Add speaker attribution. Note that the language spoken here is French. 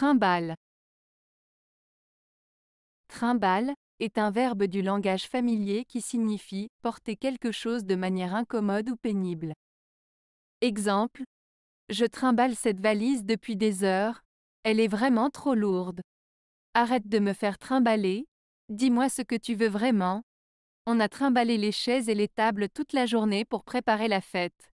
Speaker 1: Trimballe. Trimballe est un verbe du langage familier qui signifie porter quelque chose de manière incommode ou pénible. Exemple Je trimballe cette valise depuis des heures, elle est vraiment trop lourde. Arrête de me faire trimballer, dis-moi ce que tu veux vraiment. On a trimballé les chaises et les tables toute la journée pour préparer la fête.